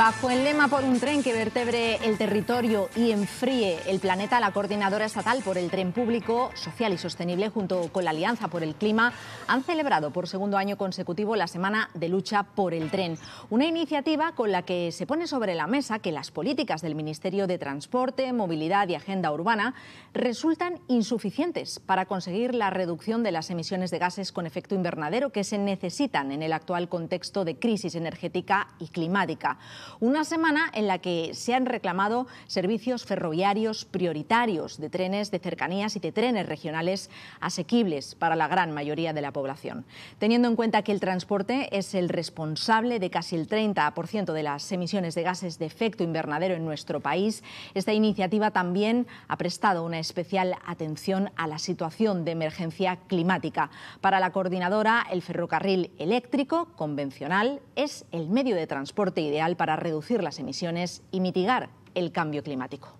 Bajo el lema por un tren que vertebre el territorio y enfríe el planeta, la Coordinadora Estatal por el Tren Público Social y Sostenible, junto con la Alianza por el Clima, han celebrado por segundo año consecutivo la Semana de Lucha por el Tren, una iniciativa con la que se pone sobre la mesa que las políticas del Ministerio de Transporte, Movilidad y Agenda Urbana resultan insuficientes para conseguir la reducción de las emisiones de gases con efecto invernadero que se necesitan en el actual contexto de crisis energética y climática. Una semana en la que se han reclamado servicios ferroviarios prioritarios de trenes de cercanías y de trenes regionales asequibles para la gran mayoría de la población. Teniendo en cuenta que el transporte es el responsable de casi el 30% de las emisiones de gases de efecto invernadero en nuestro país, esta iniciativa también ha prestado una especial atención a la situación de emergencia climática. Para la coordinadora, el ferrocarril eléctrico convencional es el medio de transporte ideal para reducir las emisiones y mitigar el cambio climático.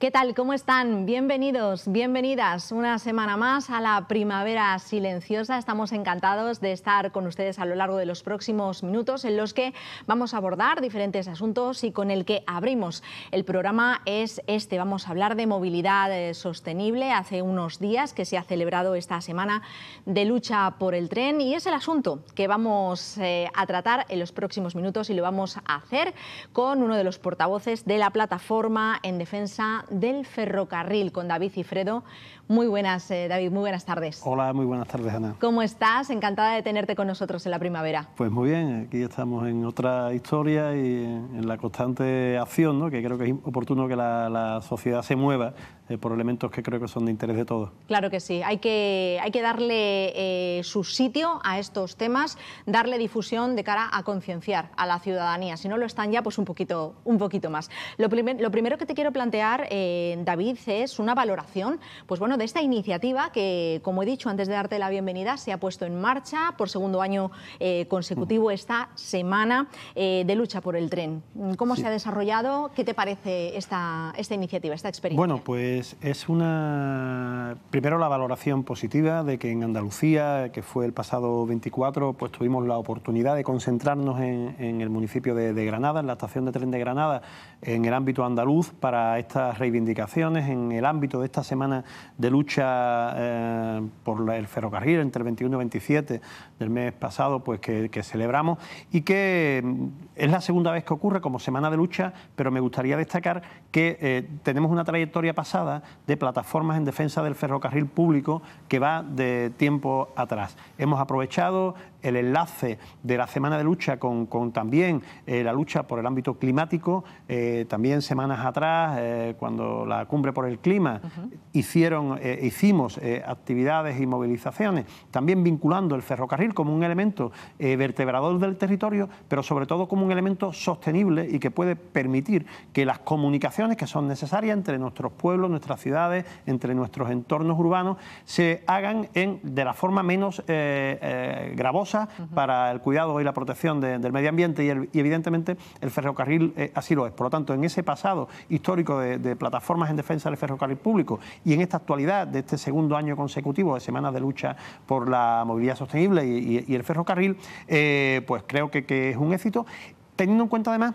¿Qué tal? ¿Cómo están? Bienvenidos, bienvenidas una semana más a la primavera silenciosa. Estamos encantados de estar con ustedes a lo largo de los próximos minutos en los que vamos a abordar diferentes asuntos y con el que abrimos. El programa es este. Vamos a hablar de movilidad eh, sostenible. Hace unos días que se ha celebrado esta semana de lucha por el tren y es el asunto que vamos eh, a tratar en los próximos minutos y lo vamos a hacer con uno de los portavoces de la plataforma en defensa del ferrocarril con David Cifredo. Muy buenas, eh, David, muy buenas tardes. Hola, muy buenas tardes, Ana. ¿Cómo estás? Encantada de tenerte con nosotros en la primavera. Pues muy bien, aquí estamos en otra historia y en la constante acción, ¿no? que creo que es oportuno que la, sociedad se mueva eh, por elementos que creo que son de interés de todos. Claro que sí, hay que, hay que darle eh, su sitio a estos temas, darle difusión de cara a concienciar a la ciudadanía. Si no lo están ya, pues un poquito, un poquito más. Lo, lo primero que te quiero plantear eh, David, es una valoración pues bueno, de esta iniciativa que, como he dicho antes de darte la bienvenida, se ha puesto en marcha por segundo año eh, consecutivo esta semana eh, de lucha por el tren. ¿Cómo se ha desarrollado? ¿Qué te parece esta, esta iniciativa, esta experiencia? Bueno, pues es una... Primero la valoración positiva de que en Andalucía, que fue el pasado 24, pues tuvimos la oportunidad de concentrarnos en, el municipio de, Granada, en la estación de tren de Granada, en el ámbito andaluz para esta reivindicaciones en el ámbito de esta semana de lucha eh, por el ferrocarril entre el 21 y 27 del mes pasado, pues que, celebramos y que mm, es la segunda vez que ocurre como semana de lucha, pero me gustaría destacar que eh, tenemos una trayectoria pasada de plataformas en defensa del ferrocarril público que va de tiempo atrás. Hemos aprovechado el enlace de la semana de lucha con, también eh, la lucha por el ámbito climático, también semanas atrás, cuando la cumbre por el clima, hicieron, eh, hicimos eh, actividades y movilizaciones, también vinculando el ferrocarril como un elemento eh, vertebrador del territorio, pero sobre todo como un elemento sostenible y que puede permitir que las comunicaciones que son necesarias entre nuestros pueblos, nuestras ciudades, entre nuestros entornos urbanos, se hagan en, de la forma menos gravosa para el cuidado y la protección del medio ambiente y, evidentemente el ferrocarril así lo es. Por lo tanto, en ese pasado histórico de, de plataformas en defensa del ferrocarril público y en esta actualidad de este segundo año consecutivo de semanas de lucha por la movilidad sostenible y, el ferrocarril, eh, pues creo que, es un éxito, teniendo en cuenta además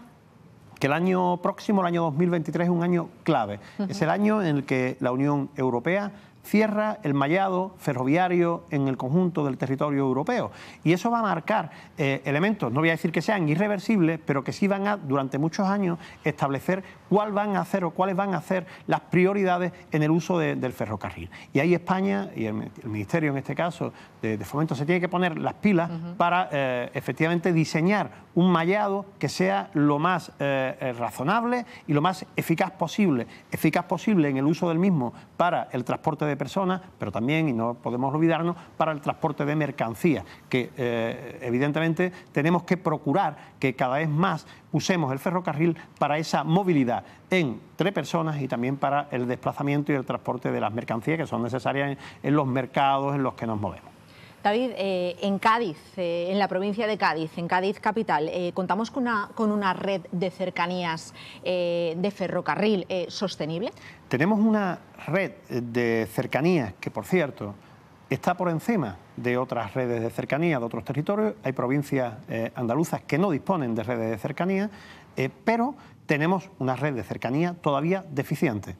que el año próximo, el año 2023, es un año clave. Es el año en el que la Unión Europea cierra el mallado ferroviario en el conjunto del territorio europeo. Y eso va a marcar eh, elementos, no voy a decir que sean irreversibles, pero que sí van a, durante muchos años, establecer cuál van a hacer o cuáles van a ser... las prioridades en el uso del ferrocarril. Y ahí España, y el, Ministerio en este caso de, Fomento, se tiene que poner las pilas para eh, efectivamente diseñar un mallado que sea lo más eh, razonable y lo más eficaz posible, eficaz posible en el uso del mismo para el transporte de personas, pero también, y no podemos olvidarnos, para el transporte de mercancías, que eh, evidentemente tenemos que procurar que cada vez más usemos el ferrocarril para esa movilidad entre personas y también para el desplazamiento y el transporte de las mercancías que son necesarias en los mercados en los que nos movemos. David, eh, en Cádiz, eh, en la provincia de Cádiz, en Cádiz capital, eh, contamos con una, con una, red de cercanías de ferrocarril sostenible. Tenemos una red de cercanías que, por cierto, está por encima de otras redes de cercanías de otros territorios. Hay provincias andaluzas que no disponen de redes de cercanías, pero tenemos una red de cercanías todavía deficiente.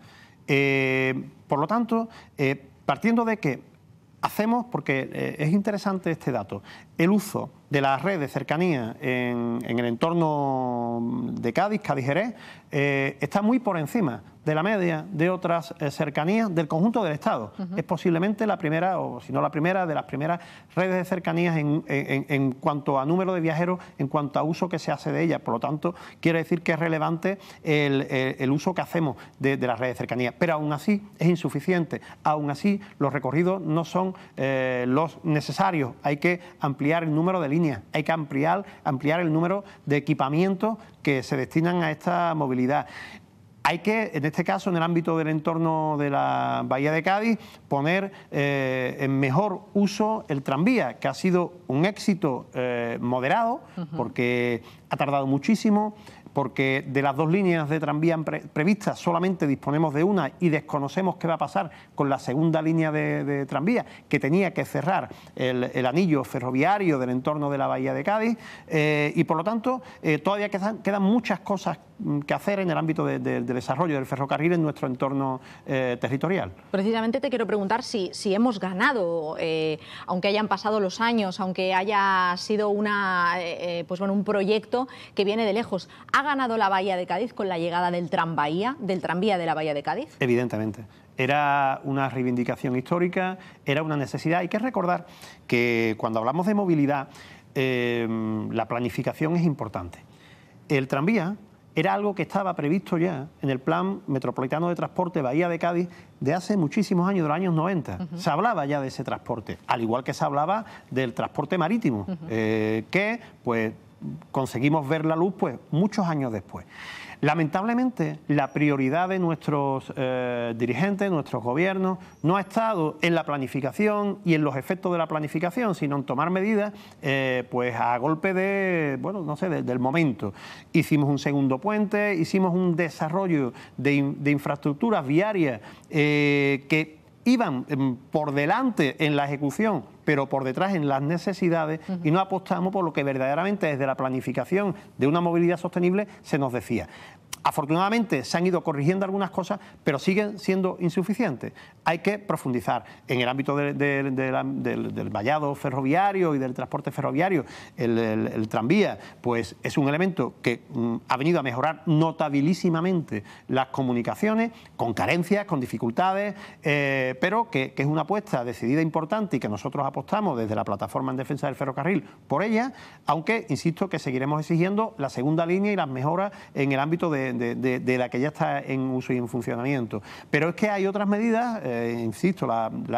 por lo tanto, partiendo de que hacemos, porque eh, es interesante este dato, el uso de la red de cercanía en, el entorno de Cádiz, Cádiz-Jerez, eh, está muy por encima de la media de otras eh, cercanías del conjunto del Estado. Es posiblemente la primera, o si no la primera, de las primeras redes de cercanías en, cuanto a número de viajeros, en cuanto a uso que se hace de ellas. Por lo tanto, quiere decir que es relevante el, uso que hacemos de, las redes de cercanías. Pero aún así es insuficiente. Aún así, los recorridos no son eh, los necesarios. Hay que ampliar el número de líneas hay que ampliar, ampliar el número de equipamientos que se destinan a esta movilidad. Hay que, en este caso, en el ámbito del entorno de la Bahía de Cádiz, poner eh, en mejor uso el tranvía, que ha sido un éxito eh, moderado, porque ha tardado muchísimo, porque de las dos líneas de tranvía previstas solamente disponemos de una y desconocemos qué va a pasar con la segunda línea de, tranvía, que tenía que cerrar el, anillo ferroviario del entorno de la Bahía de Cádiz, eh, y por lo tanto eh, todavía quedan, muchas cosas mm, que hacer en el ámbito del desarrollo del ferrocarril en nuestro entorno eh, territorial. Precisamente te quiero preguntar si, hemos ganado, aunque hayan pasado los años, aunque haya sido una, pues bueno, un proyecto que viene de lejos ganado la Bahía de Cádiz con la llegada del tranvía, del tranvía de la Bahía de Cádiz? Evidentemente. Era una reivindicación histórica, era una necesidad. Hay que recordar que cuando hablamos de movilidad, em, la planificación es importante. El tranvía era algo que estaba previsto ya en el Plan Metropolitano de Transporte Bahía de Cádiz de hace muchísimos años, de los años 90. Se hablaba ya de ese transporte, al igual que se hablaba del transporte marítimo, eh, que pues conseguimos ver la luz pues muchos años después. Lamentablemente, la prioridad de nuestros eh, dirigentes, nuestros gobiernos, no ha estado en la planificación y en los efectos de la planificación, sino en tomar medidas eh, pues a golpe de, bueno, no sé, del momento. Hicimos un segundo puente, hicimos un desarrollo de, infraestructuras viarias eh, que iban em, por delante en la ejecución pero por detrás en las necesidades y no apostamos por lo que verdaderamente desde la planificación de una movilidad sostenible se nos decía. Afortunadamente se han ido corrigiendo algunas cosas, pero siguen siendo insuficientes. Hay que profundizar en el ámbito del, vallado ferroviario y del transporte ferroviario. El, tranvía pues, es un elemento que mm, ha venido a mejorar notabilísimamente las comunicaciones, con carencias, con dificultades, eh, pero que, es una apuesta decidida importante y que nosotros apostamos desde la plataforma en defensa del ferrocarril por ella, aunque insisto que seguiremos exigiendo la segunda línea y las mejoras en el ámbito de, la que ya está en uso y en funcionamiento. Pero es que hay otras medidas, eh, insisto,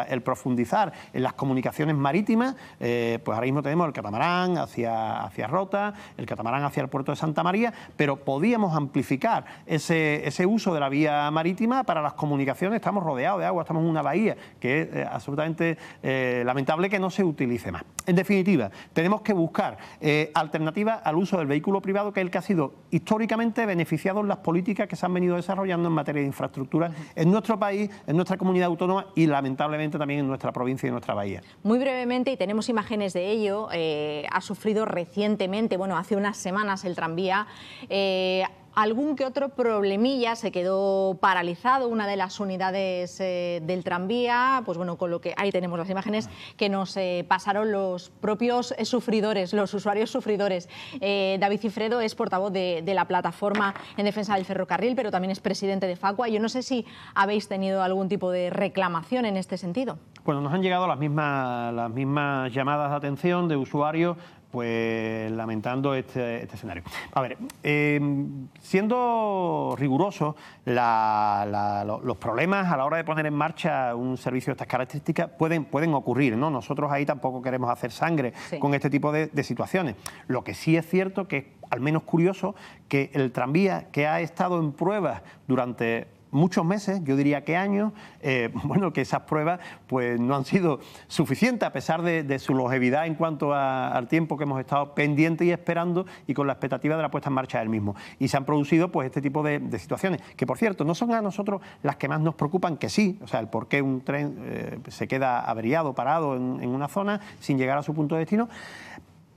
el profundizar en las comunicaciones marítimas, eh, pues ahora mismo tenemos el catamarán hacia, hacia Rota, el catamarán hacia el puerto de Santa María, pero podíamos amplificar ese, uso de la vía marítima para las comunicaciones. Estamos rodeados de agua, estamos en una bahía que es eh, absolutamente lamentable que no se utilice más. En definitiva, tenemos que buscar eh, alternativas al uso del vehículo privado, que es el que ha sido históricamente beneficiado en las políticas que se han venido desarrollando en materia de infraestructura en nuestro país, en nuestra comunidad autónoma y lamentablemente también en nuestra provincia y en nuestra bahía. Muy brevemente, y tenemos imágenes de ello, eh, ha sufrido recientemente, bueno, hace unas semanas el tranvía, eh, algún que otro problemilla, se quedó paralizado una de las unidades eh, del tranvía, pues bueno, con lo que ahí tenemos las imágenes que nos eh, pasaron los propios eh, sufridores, los usuarios sufridores. David Cifredo es portavoz de, la plataforma en defensa del ferrocarril, pero también es presidente de Facua. Yo no sé si habéis tenido algún tipo de reclamación en este sentido. Bueno, nos han llegado las mismas, las mismas llamadas de atención de usuarios pues lamentando este, este, escenario. A ver, em, siendo rigurosos, los problemas a la hora de poner en marcha un servicio de estas características pueden, pueden ocurrir, ¿no? Nosotros ahí tampoco queremos hacer sangre con este tipo de, situaciones. Lo que sí es cierto que al menos curioso que el tranvía que ha estado en pruebas durante muchos meses, yo diría que años, eh, bueno, que esas pruebas pues no han sido suficientes a pesar de, su longevidad en cuanto al tiempo que hemos estado pendiente y esperando y con la expectativa de la puesta en marcha del mismo. Y se han producido pues este tipo de, situaciones, que por cierto, no son a nosotros las que más nos preocupan, que sí, o sea, el por qué un tren eh, se queda averiado, parado en, en una zona sin llegar a su punto de destino,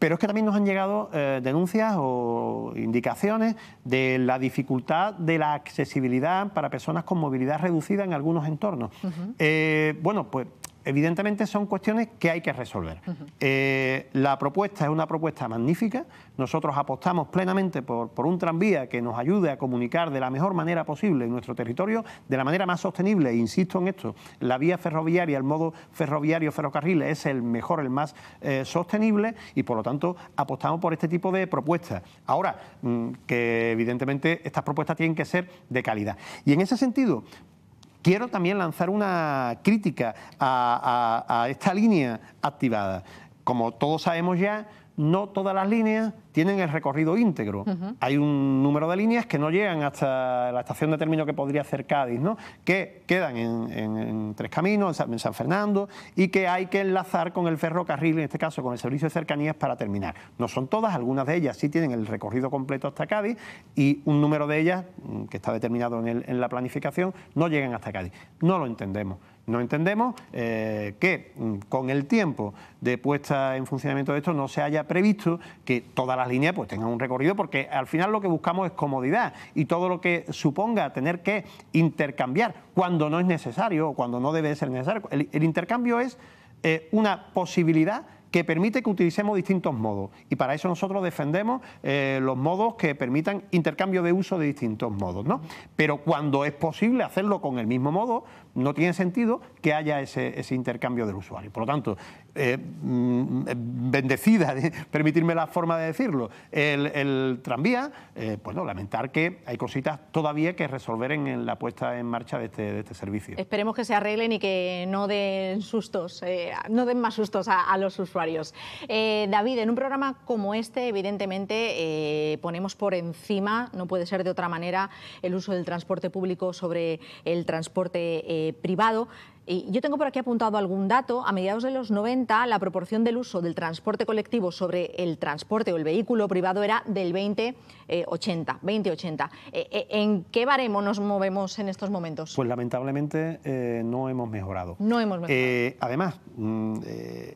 pero es que también nos han llegado eh, denuncias o indicaciones de la dificultad de la accesibilidad para personas con movilidad reducida en algunos entornos. Eh, bueno, pues evidentemente son cuestiones que hay que resolver. Eh, la propuesta es una propuesta magnífica, nosotros apostamos plenamente por, por, un tranvía que nos ayude a comunicar de la mejor manera posible en nuestro territorio, de la manera más sostenible, e insisto en esto, la vía ferroviaria, el modo ferroviario ferrocarril es el mejor, el más eh, sostenible y por lo tanto apostamos por este tipo de propuestas. Ahora, mm, que evidentemente estas propuestas tienen que ser de calidad. Y en ese sentido, Quiero también lanzar una crítica a, esta línea activada. Como todos sabemos ya, no todas las líneas tienen el recorrido íntegro. Hay un número de líneas que no llegan hasta la estación de término que podría ser Cádiz, ¿no? que quedan en, Tres Caminos, en San, Fernando, y que hay que enlazar con el ferrocarril, en este caso con el servicio de cercanías, para terminar. No son todas, algunas de ellas sí tienen el recorrido completo hasta Cádiz y un número de ellas, mm, que está determinado en la planificación, no llegan hasta Cádiz. No lo entendemos. No entendemos eh, que mm, con el tiempo de puesta en funcionamiento de esto no se haya previsto que todas las líneas pues, tengan un recorrido, porque al final lo que buscamos es comodidad y todo lo que suponga tener que intercambiar cuando no es necesario o cuando no debe ser necesario. El, intercambio es eh, una posibilidad que permite que utilicemos distintos modos. Y para eso nosotros defendemos eh, los modos que permitan intercambio de uso de distintos modos. Pero cuando es posible hacerlo con el mismo modo, no tiene sentido que haya ese, intercambio del usuario. Por lo tanto, eh, mm, bendecida, permitirme la forma de decirlo, el, tranvía, eh, pues no, lamentar que hay cositas todavía que resolver en, la puesta en marcha este, de este, servicio. Esperemos que se arreglen y que no den sustos, eh, no den más sustos a, a los usuarios. David, en un programa como este, evidentemente, ponemos por encima, no puede ser de otra manera, el uso del transporte público sobre el transporte eh, privado. Y yo tengo por aquí apuntado algún dato. A mediados de los 90, la proporción del uso del transporte colectivo sobre el transporte o el vehículo privado era del 20-80. 20 eh, eh, ¿En qué baremo nos movemos en estos momentos? Pues lamentablemente no hemos mejorado. No hemos además, mm,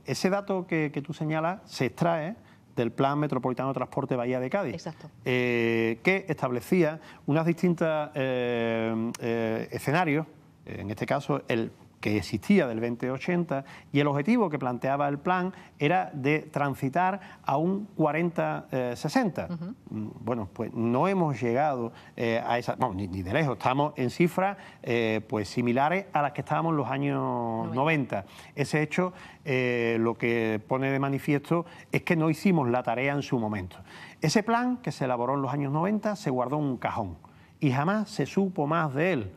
ese dato que, tú señalas se extrae del Plan Metropolitano de Transporte Bahía de Cádiz, que establecía unos distintos escenarios en este caso el que existía del 2080 y el objetivo que planteaba el plan era de transitar a un 40-60. Eh, mm, bueno, pues no hemos llegado eh, a esa, bueno, ni, de lejos, estamos en cifras eh, pues similares a las que estábamos en los años 90. Ese hecho lo que pone de manifiesto es que no hicimos la tarea en su momento. Ese plan que se elaboró en los años 90 se guardó en un cajón y jamás se supo más de él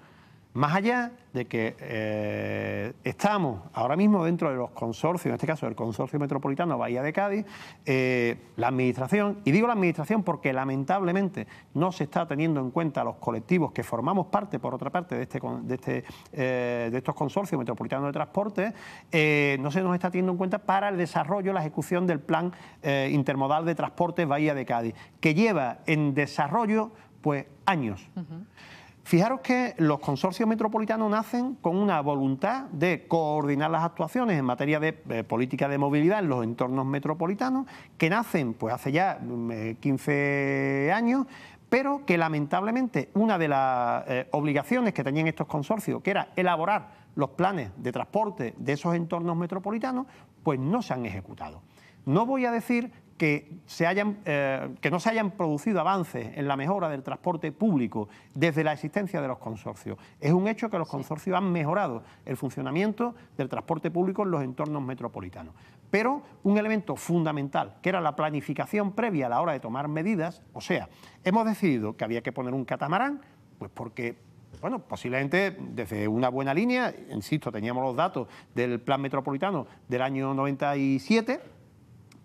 más allá de que eh, estamos ahora mismo dentro de los consorcios, en este caso del Consorcio Metropolitano Bahía de Cádiz, eh, la Administración, y digo la Administración porque lamentablemente no se está teniendo en cuenta los colectivos que formamos parte, por otra parte, de, este, de, este, eh, de estos consorcios metropolitanos de transporte, no se nos está teniendo en cuenta para el desarrollo, la ejecución del Plan Intermodal de Transporte Bahía de Cádiz, que lleva en desarrollo pues años. Fijaros que los consorcios metropolitanos nacen con una voluntad de coordinar las actuaciones en materia de eh, política de movilidad en los entornos metropolitanos, que nacen pues hace ya 15 mm, eh, años, pero que lamentablemente una de las eh, obligaciones que tenían estos consorcios, que era elaborar los planes de transporte de esos entornos metropolitanos, pues no se han ejecutado. No voy a decir que, se hayan, eh, que no se hayan producido avances en la mejora del transporte público desde la existencia de los consorcios. Es un hecho que los consorcios han mejorado el funcionamiento del transporte público en los entornos metropolitanos. Pero un elemento fundamental, que era la planificación previa a la hora de tomar medidas, o sea, hemos decidido que había que poner un catamarán, pues porque bueno, posiblemente desde una buena línea, insisto, teníamos los datos del plan metropolitano del año 97,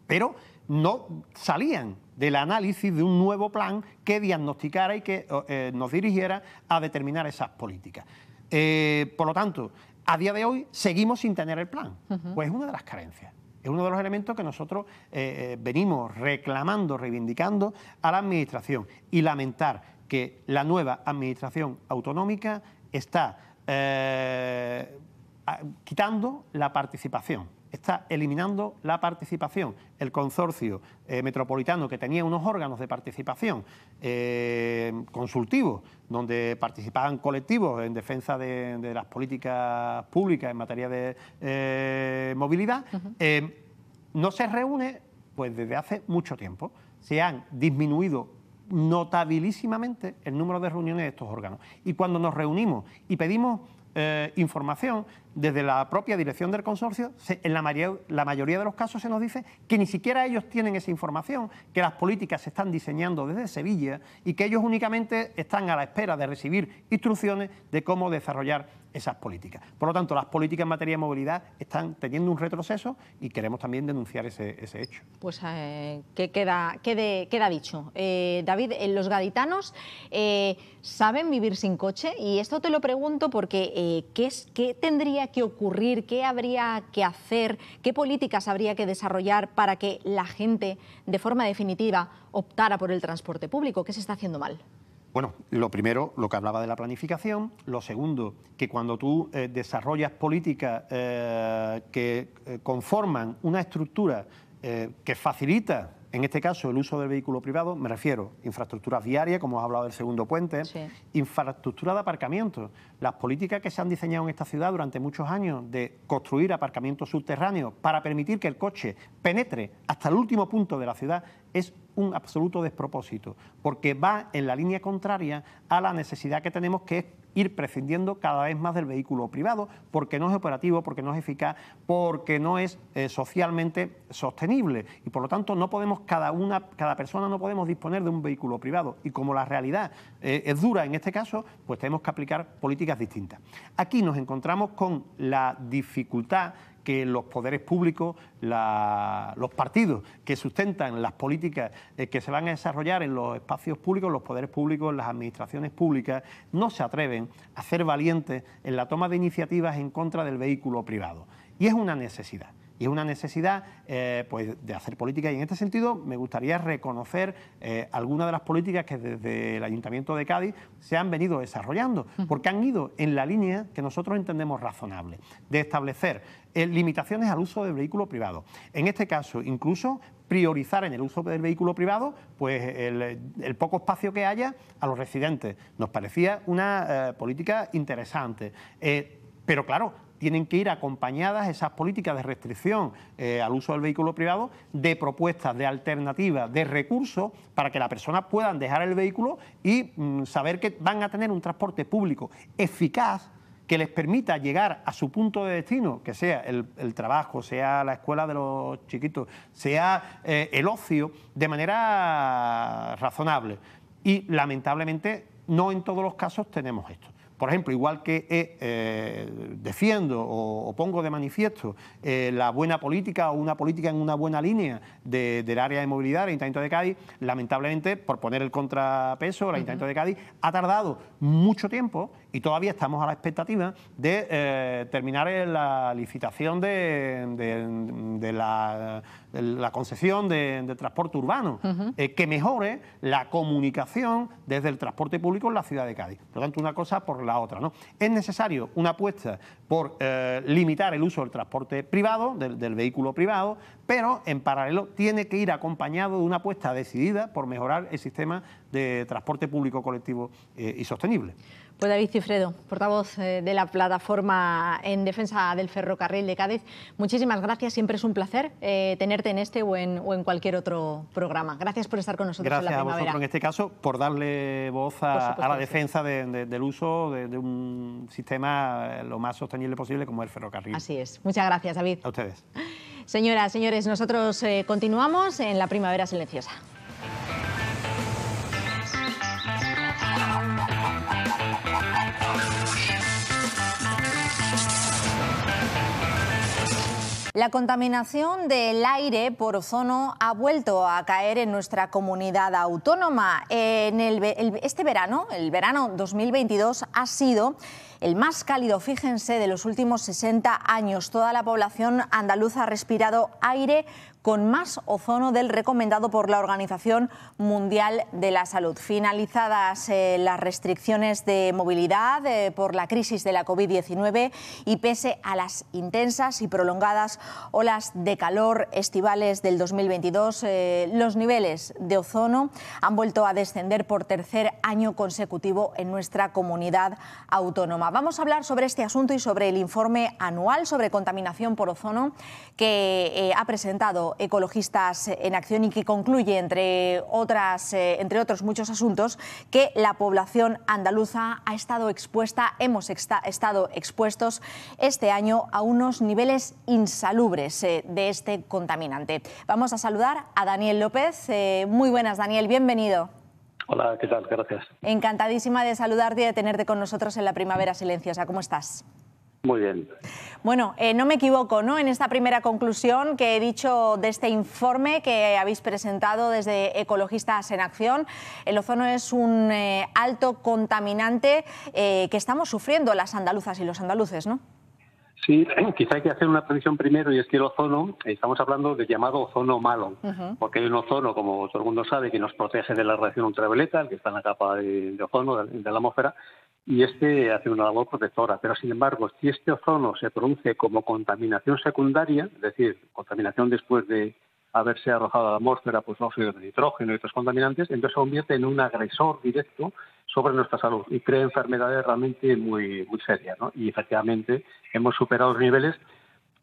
pero no salían del análisis de un nuevo plan que diagnosticara y que eh, nos dirigiera a determinar esas políticas. Eh, por lo tanto, a día de hoy seguimos sin tener el plan, pues es una de las carencias. Es uno de los elementos que nosotros eh, venimos reclamando, reivindicando a la Administración y lamentar que la nueva Administración autonómica está quitando la participación está eliminando la participación. El consorcio eh, metropolitano, que tenía unos órganos de participación eh, consultivos, donde participaban colectivos en defensa de, las políticas públicas en materia de eh, movilidad, no se reúne pues desde hace mucho tiempo. Se han disminuido notabilísimamente el número de reuniones de estos órganos. Y cuando nos reunimos y pedimos eh, información desde la propia dirección del consorcio, en la, la mayoría de los casos se nos dice que ni siquiera ellos tienen esa información, que las políticas se están diseñando desde Sevilla y que ellos únicamente están a la espera de recibir instrucciones de cómo desarrollar esas políticas. Por lo tanto, las políticas en materia de movilidad están teniendo un retroceso y queremos también denunciar ese, hecho. Pues eh, queda, dicho. Eh, David, eh, los gaditanos saben vivir sin coche y esto te lo pregunto porque ¿qué, ¿qué tendría que ocurrir? ¿Qué habría que hacer? ¿Qué políticas habría que desarrollar para que la gente, de forma definitiva, optara por el transporte público? ¿Qué se está haciendo mal? Bueno, lo primero, lo que hablaba de la planificación. Lo segundo, que cuando tú eh, desarrollas políticas eh, que eh, conforman una estructura que facilita, en este caso, el uso del vehículo privado, me refiero infraestructuras viarias, como has hablado del segundo puente, infraestructura de aparcamiento. Las políticas que se han diseñado en esta ciudad durante muchos años de construir aparcamientos subterráneos para permitir que el coche penetre hasta el último punto de la ciudad es un absoluto despropósito, porque va en la línea contraria a la necesidad que tenemos que es ir prescindiendo cada vez más del vehículo privado, porque no es operativo, porque no es eficaz, porque no es eh, socialmente sostenible. Y por lo tanto no podemos, cada una, cada persona no podemos disponer de un vehículo privado. Y como la realidad eh, es dura en este caso, pues tenemos que aplicar políticas distintas. Aquí nos encontramos con la dificultad que los poderes públicos, los partidos que sustentan las políticas eh, que se van a desarrollar en los espacios públicos, los poderes públicos, las administraciones públicas, no se atreven a ser valientes en la toma de iniciativas en contra del vehículo privado. Y es una necesidad y es una necesidad eh, pues, de hacer política. Y en este sentido me gustaría reconocer eh, algunas de las políticas que desde el Ayuntamiento de Cádiz se han venido desarrollando, porque han ido en la línea que nosotros entendemos razonable, de establecer eh, limitaciones al uso del vehículo privado. En este caso, incluso priorizar en el uso del vehículo privado pues el, el poco espacio que haya a los residentes. Nos parecía una política interesante. Pero claro, tienen que ir acompañadas esas políticas de restricción eh, al uso del vehículo privado de propuestas, de alternativas, de recursos para que las personas puedan dejar el vehículo y mm, saber que van a tener un transporte público eficaz que les permita llegar a su punto de destino, que sea el, trabajo, sea la escuela de los chiquitos, sea eh, el ocio, de manera razonable. Y lamentablemente no en todos los casos tenemos esto. Por ejemplo, igual que eh, eh, defiendo o, pongo de manifiesto eh, la buena política o una política en una buena línea del área de movilidad el Ayuntamiento de Cádiz, lamentablemente, por poner el contrapeso, el Ayuntamiento de Cádiz ha tardado mucho tiempo y todavía estamos a la expectativa de eh, terminar la licitación de, la, concesión de, transporte urbano, eh, que mejore la comunicación desde el transporte público en la ciudad de Cádiz. Por lo tanto, una cosa por la otra. ¿no? Es necesario una apuesta por eh, limitar el uso del transporte privado, del, vehículo privado, pero en paralelo tiene que ir acompañado de una apuesta decidida por mejorar el sistema de transporte público colectivo y sostenible. Pues David Cifredo, portavoz eh, de la plataforma en defensa del ferrocarril de Cádiz, muchísimas gracias. Siempre es un placer eh, tenerte en este o en, cualquier otro programa. Gracias por estar con nosotros. Gracias en la primavera. a vosotros en este caso por darle voz a, la defensa del uso de, un sistema eh, lo más sostenible posible como el ferrocarril. Así es. Muchas gracias, David. A ustedes. Señoras, señores, nosotros continuamos en la primavera silenciosa. La contaminación del aire por ozono ha vuelto a caer en nuestra comunidad autónoma. En el, este verano, el verano 2022, ha sido el más cálido, fíjense, de los últimos 60 años. Toda la población andaluza ha respirado aire con más ozono del recomendado por la Organización Mundial de la Salud. Finalizadas eh, las restricciones de movilidad eh, por la crisis de la COVID-19 y pese a las intensas y prolongadas olas de calor estivales del 2022, eh, los niveles de ozono han vuelto a descender por tercer año consecutivo en nuestra comunidad autónoma. Vamos a hablar sobre este asunto y sobre el informe anual sobre contaminación por ozono que ha presentado Ecologistas en Acción y que concluye, entre, otras, eh, entre otros muchos asuntos, que la población andaluza ha estado expuesta, hemos estado expuestos este año a unos niveles insalubres eh, de este contaminante. Vamos a saludar a Daniel López. Eh, muy buenas, Daniel, bienvenido. Hola, ¿qué tal? Gracias. Encantadísima de saludarte y de tenerte con nosotros en la Primavera Silenciosa. ¿Cómo estás? Muy bien. Bueno, eh, no me equivoco, ¿no? En esta primera conclusión que he dicho de este informe que habéis presentado desde Ecologistas en Acción, el ozono es un eh, alto contaminante eh, que estamos sufriendo las andaluzas y los andaluces, ¿no? Sí, quizá hay que hacer una precisión primero y es que el ozono, estamos hablando del llamado ozono malo, porque hay un ozono, como todo el mundo sabe, que nos protege de la radiación ultravioleta, que está en la capa de, ozono de la atmósfera, y este hace una labor protectora. Pero, sin embargo, si este ozono se produce como contaminación secundaria, es decir, contaminación después de haberse arrojado a la atmósfera pues, óxido de nitrógeno y otros contaminantes, entonces se convierte en un agresor directo sobre nuestra salud y crea enfermedades realmente muy, muy serias. Y efectivamente hemos superado los niveles,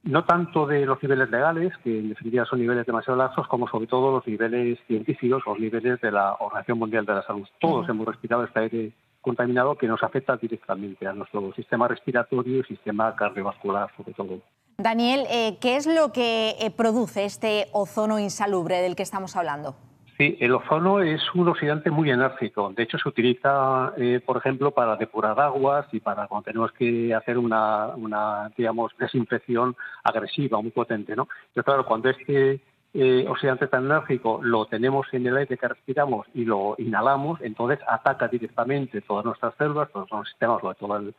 no tanto de los niveles legales, que en definitiva son niveles demasiado laxos, como sobre todo los niveles científicos, los niveles de la Organización Mundial de la Salud. Todos hemos respirado este aire contaminado que nos afecta directamente a nuestro sistema respiratorio y sistema cardiovascular sobre todo. Daniel, eh, ¿qué es lo que eh, produce este ozono insalubre del que estamos hablando? Sí, el ozono es un oxidante muy enérgico. De hecho, se utiliza, eh, por ejemplo, para depurar aguas y para cuando tenemos que hacer una, digamos, desinfección agresiva, muy potente. ¿no? Pero claro, cuando este eh, oxidante tan enérgico lo tenemos en el aire que respiramos y lo inhalamos, entonces ataca directamente todas nuestras células, todos los sistemas, de todo el,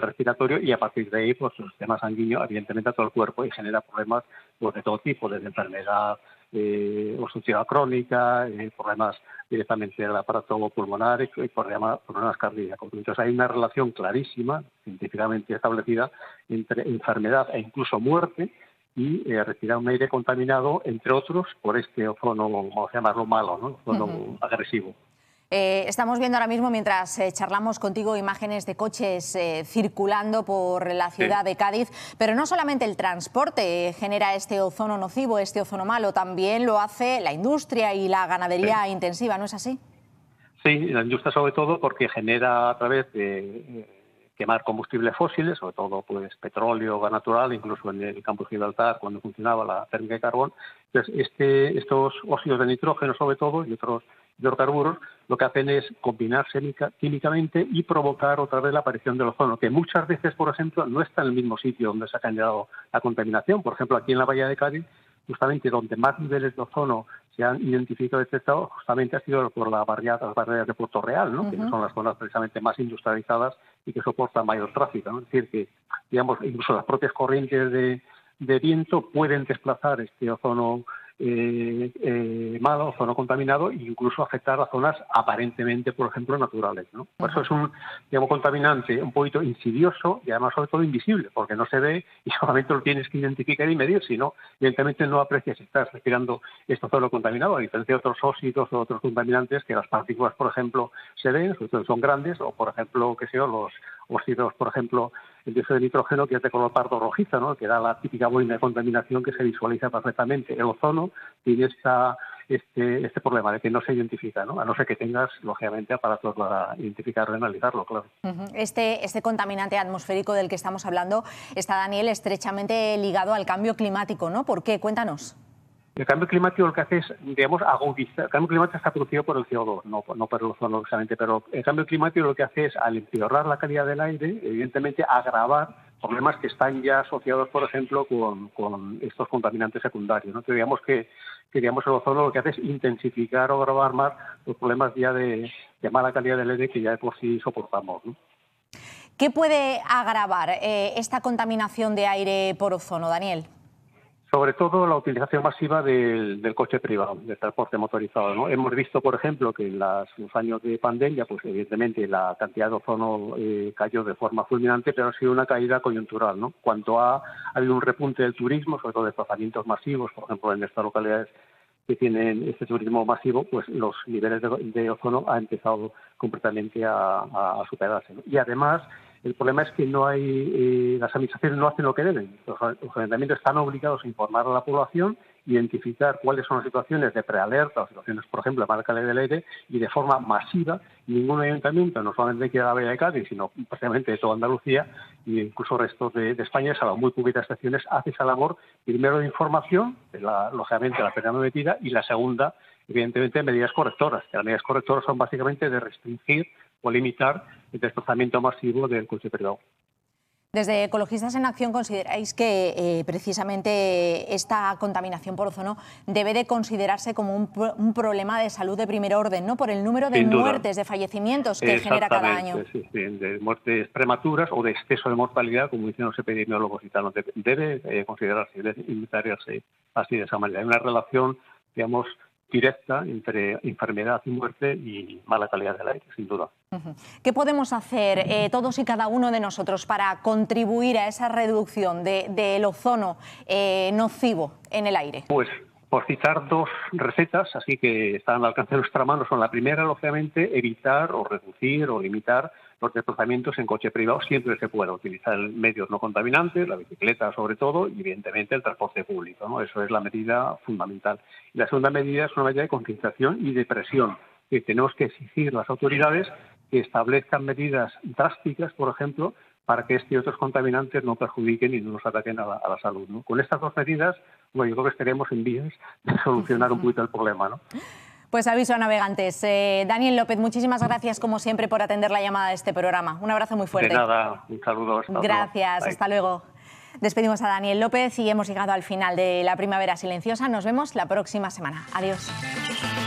respiratorio, y a partir de ahí, pues el sistema sanguíneo, evidentemente, a todo el cuerpo y genera problemas pues, de todo tipo, desde enfermedad, eh, crónica, eh, problemas directamente del aparato pulmonar y, problemas, problemas cardíacos. Entonces hay una relación clarísima, científicamente establecida, entre enfermedad e incluso muerte y eh, retirar un aire contaminado, entre otros, por este ozono, vamos a llamarlo malo, ¿no? ozono agresivo. Eh, estamos viendo ahora mismo, mientras eh, charlamos contigo, imágenes de coches circulando por la ciudad de Cádiz, pero no solamente el transporte genera este ozono nocivo, este ozono malo, también lo hace la industria y la ganadería intensiva, ¿no es así? Sí, la industria sobre todo porque genera a través de quemar combustibles fósiles, sobre todo pues petróleo, gas natural, incluso en el campo de Gibraltar cuando funcionaba la térmica de carbón. Entonces, este, estos óxidos de nitrógeno sobre todo y otros hidrocarburos lo que hacen es combinarse químicamente y provocar otra vez la aparición del ozono, que muchas veces, por ejemplo, no está en el mismo sitio donde se ha generado la contaminación. Por ejemplo, aquí en la Bahía de Cádiz justamente donde más niveles de ozono se han identificado estado... justamente ha sido por la barriadas, las barreras de Puerto Real, ¿no? que son las zonas precisamente más industrializadas y que soportan mayor tráfico. Es decir, que digamos, incluso las propias corrientes de viento pueden desplazar este ozono eh, eh, malo, zona contaminado e incluso afectar a zonas aparentemente, por ejemplo, naturales. Por eso es un digamos, contaminante un poquito insidioso y además sobre todo invisible, porque no se ve y solamente lo tienes que identificar y medir, si no, evidentemente no aprecias si estás respirando esto zona contaminado, a diferencia de otros óxidos o otros contaminantes que las partículas, por ejemplo, se ven, son grandes, o por ejemplo, qué sé yo, los óxidos, por ejemplo, el dióxido de nitrógeno que es de color pardo rojizo, ¿no? que da la típica boina de contaminación que se visualiza perfectamente. El ozono tiene este, este, problema de que no se identifica, ¿no? a no ser que tengas, lógicamente, aparatos para identificarlo y analizarlo, claro. Este, este contaminante atmosférico del que estamos hablando está, Daniel, estrechamente ligado al cambio climático, ¿no? ¿Por qué? Cuéntanos. El cambio climático lo que hace es, digamos, agudizar. El cambio climático está producido por el CO2, no, por el ozono precisamente, pero el cambio climático lo que hace es, al empeorar la calidad del aire, evidentemente agravar problemas que están ya asociados, por ejemplo, con, estos contaminantes secundarios. ¿no? que, el ozono lo que hace es intensificar o agravar más los problemas ya de, mala calidad del aire que ya de por sí soportamos. ¿Qué puede agravar eh, esta contaminación de aire por ozono, Daniel? sobre todo la utilización masiva del, coche privado, del transporte motorizado. ¿no? Hemos visto, por ejemplo, que en los años de pandemia, pues evidentemente la cantidad de ozono eh, cayó de forma fulminante, pero ha sido una caída coyuntural. ¿no? Cuanto ha, habido un repunte del turismo, sobre todo desplazamientos masivos, por ejemplo, en estas localidades que tienen este turismo masivo, pues los niveles de, ozono han empezado completamente a, superarse. Y además, el problema es que no hay, eh, las administraciones no hacen lo que deben. Los, ayuntamientos están obligados a informar a la población, identificar cuáles son las situaciones de prealerta, las situaciones, por ejemplo, de marca del aire, y de forma masiva, ningún ayuntamiento, no solamente aquí de la Bahía de Cádiz, sino prácticamente de toda Andalucía e incluso restos de, España, salvo muy poquitas estaciones, hace esa labor, primero de información, de la, lógicamente la pena metida, y la segunda, evidentemente, medidas correctoras, que las medidas correctoras son básicamente de restringir o limitar el desplazamiento masivo del coche privado. Desde Ecologistas en Acción consideráis que eh, precisamente esta contaminación por ozono debe de considerarse como un, problema de salud de primer orden, ¿no? Por el número de muertes, de fallecimientos que genera cada año. Sí, de muertes prematuras o de exceso de mortalidad, como dicen los epidemiólogos italianos, Debe, eh, considerarse, debe limitarse así de esa manera. Hay una relación, digamos, directa entre enfermedad y muerte y mala calidad del aire, sin duda. ¿Qué podemos hacer eh, todos y cada uno de nosotros para contribuir a esa reducción del de, ozono eh, nocivo en el aire? Pues por citar dos recetas, así que están al alcance de nuestra mano, son la primera, obviamente, evitar o reducir o limitar los desplazamientos en coche privado siempre que pueda, utilizar medios no contaminantes, la bicicleta sobre todo, y evidentemente el transporte público. Eso es la medida fundamental. Y la segunda medida es una medida de concienciación y de presión, que tenemos que exigir a las autoridades que establezcan medidas drásticas, por ejemplo, para que este y otros contaminantes no perjudiquen y no nos ataquen a la, salud. ¿no? Con estas dos medidas, lo yo creo que estaremos en vías de solucionar un poquito el problema. Pues aviso a navegantes. Eh, Daniel López, muchísimas gracias como siempre por atender la llamada de este programa. Un abrazo muy fuerte. De nada, un saludo. gracias, hasta luego. Despedimos a Daniel López y hemos llegado al final de la primavera silenciosa. Nos vemos la próxima semana. Adiós.